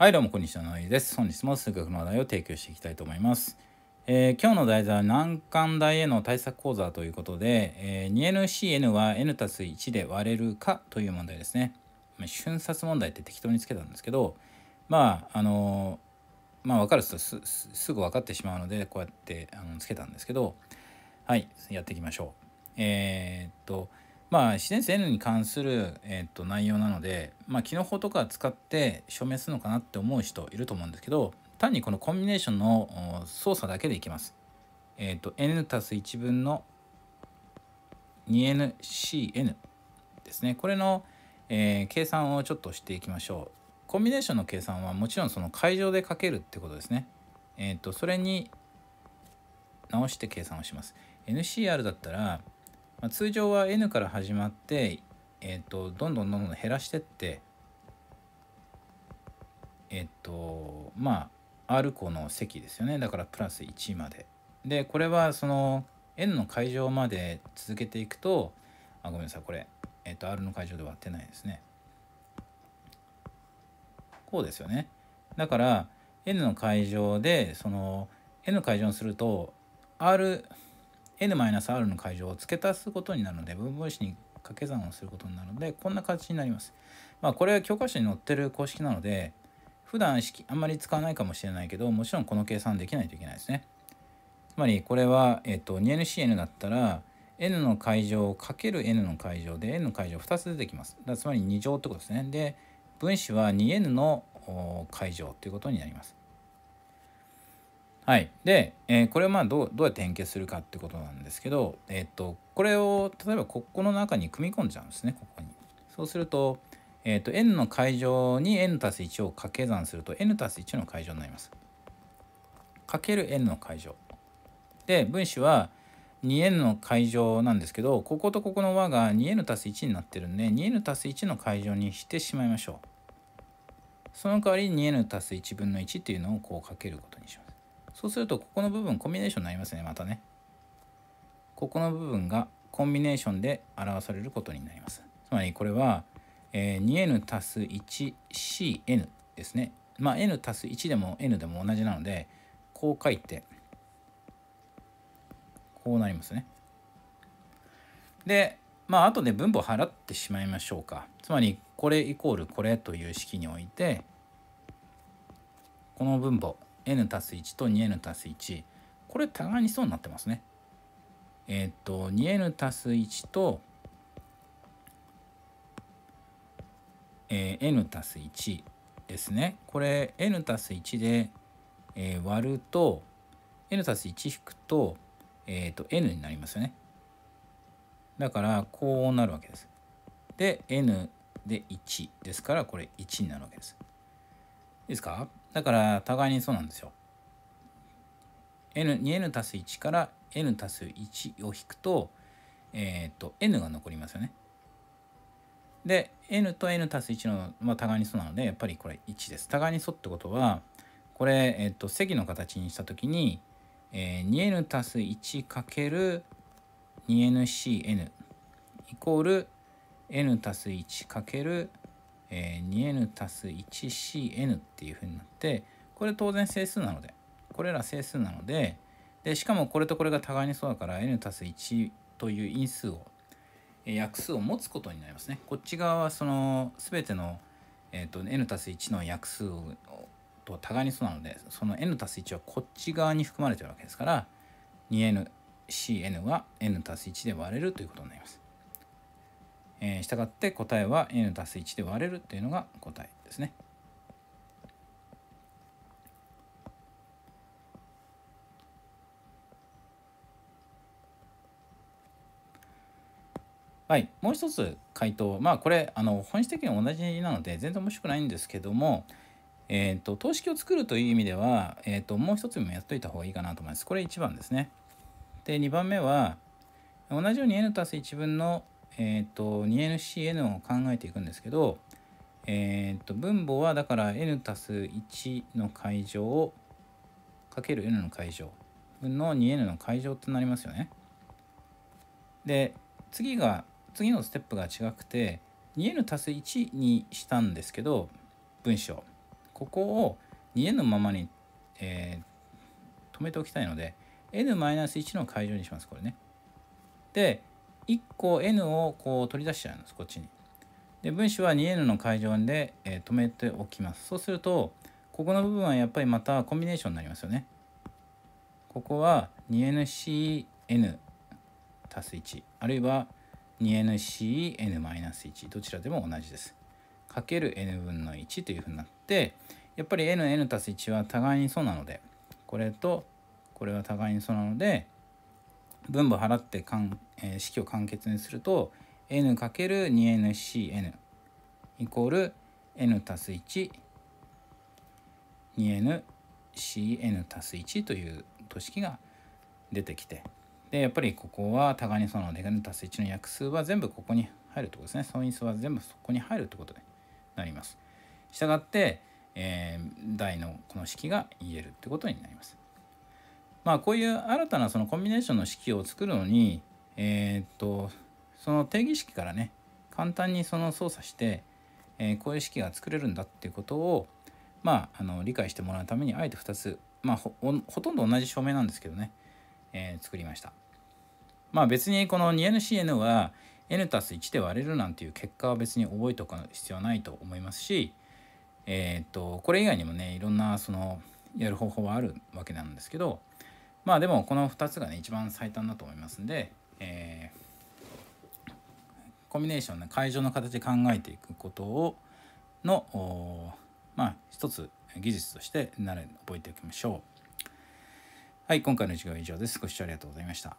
はいどうもこんにちはのりです本日も数学の話題を提供していきたいと思います、えー、今日の題材は難関大への対策講座ということで、えー、2NCN は n+1 で割れるかという問題ですね瞬殺問題って適当につけたんですけどまああのまあ分かる人すすぐ分かってしまうのでこうやってあのつけたんですけどはいやっていきましょうえー、っとまあ、自然数 N に関する、えー、と内容なので、まあ、機能法とか使って証明するのかなって思う人いると思うんですけど、単にこのコンビネーションの操作だけでいきます。えっ、ー、と、n たす1分の 2ncn ですね。これの、えー、計算をちょっとしていきましょう。コンビネーションの計算はもちろんその会場でかけるってことですね。えっ、ー、と、それに直して計算をします。ncr だったら、まあ、通常は N から始まって、えーと、どんどんどんどん減らしてってえっ、ー、とまあ R 項の積ですよねだからプラス1まで。でこれはその N の解乗まで続けていくとあごめんなさいこれ、えっ、ー、と R の解乗で割ってないですね。こうですよね。だから N の解乗でその N の解乗すると R n-r の解乗を付け足すことになるので分母子に掛け算をすることになるのでこんな形になります。まあこれは教科書に載ってる公式なので普段式あんまり使わないかもしれないけどもちろんこの計算できないといけないですね。つまりこれは、えっと、2NCN だったら n のか乗 ×n の解乗で n の解乗2つ出てきます。だつまり2乗ってことですね。で分子は 2n の解乗ということになります。はい、で、えー、これをまあどうどうやって変形するかってことなんですけど、えー、っとこれを例えばここの中に組み込んじゃうんですねここに。そうすると,、えー、っと円の解乗に n たす1を掛け算すると n たす1の解乗になります。かける n の解乗。で分子は 2n の解乗なんですけどこことここの和が 2n たす1になってるんで 2n たす1の解乗にしてしまいましょう。その代わり 2n たす1分の1っていうのをこうかけることにします。そうするとここの部分コンビネーションになりますねまたねここの部分がコンビネーションで表されることになりますつまりこれは、え 2n たす 1cn ですねまあ n たす1でも n でも同じなのでこう書いてこうなりますねでまああとで分母払ってしまいましょうかつまりこれイコールこれという式においてこの分母 n たす1と 2n たす1これ互いにそうになってますね。えっ、と 2n たす1と、えー、n たす1ですね。これ n たす1で、えー、割ると n たす1引くと,、えー、と n になりますよね。だからこうなるわけです。で n で1ですからこれ1になるわけです。いいですかだから互いにそうなんですよ。n 2n 足す1から n 足す1を引くと,、えー、っと n が残りますよね。で n と n 足す1の、まあ、互いにそうなのでやっぱりこれ1です。互いにそってことはこれ、えっと積の形にしたときに、えー、2n 足す 1×2ncn イコール n 足す 1× え 2n 足す 1cn っていうふうになってこれ当然整数なのでこれら整数なのででしかもこれとこれが互いにそうだから n 足す1という因数を、え約数を持つことになりますねこっち側はその全ての、えーと、n 足す1の約数をと互いにそうなのでその n 足す1はこっち側に含まれてるわけですから 2ncn は n 足す1で割れるということになります。えー、したがって答えは n たす1で割れるというのが答えですね。はい、もう一つ回答まあこれあの本質的に同じなので全然面白くないんですけども、えーと、等式を作るという意味では、えーと、ともう一つもやっといた方がいいかなと思います。これ1番ですね。で2番目は同じように n たす1分のえっ、ー、と 2NCN を考えていくんですけど、えっ、ー、と分母はだから n たす1の階乗をかける n の階乗分の 2n の階乗となりますよね。で次が次のステップが違くて 2n たす1にしたんですけど文章ここを 2n のままに、えー、止めておきたいので n-1 の階乗にしますこれね。で1個 n をこう取り出しちゃうんですこっちに。で分子は 2n の階乗で、えー、止めておきます。そうするとここの部分はやっぱりまたコンビネーションになりますよね。ここは 2ncn たす1あるいは 2ncn-1 どちらでも同じです。かける n 分の1というふうになってやっぱり nn たす1は互いにそうなのでこれとこれは互いにそうなので分母払ってかん、えー、式を簡潔にすると n×2ncn イコール n たす 12ncn たす1という等式が出てきてでやっぱりここは互いにその n たす1の約数は全部ここに入るってことですね損因数は全部そこに入るってことになります。したがって、えー、大のこの式が言えるってことになります。まあ、こういう新たなそのコンビネーションの式を作るのに、えー、っとその定義式からね簡単にその操作して、えー、こういう式が作れるんだっていうことを、まあ、あの理解してもらうためにあえて2つ、まあ、ほとんど同じ証明なんですけどね、えー、作りました。まあ別にこの 2NCN は n たす1で割れるなんていう結果は別に覚えておく必要はないと思いますし、えー、っとこれ以外にもねいろんなそのやる方法はあるわけなんですけど、まあでもこの2つがね一番最短だと思いますんで、えー、コンビネーションの会場の形で考えていくことをのまあ一つ技術として慣れ覚えておきましょう。はい今回の授業は以上です。ご視聴ありがとうございました。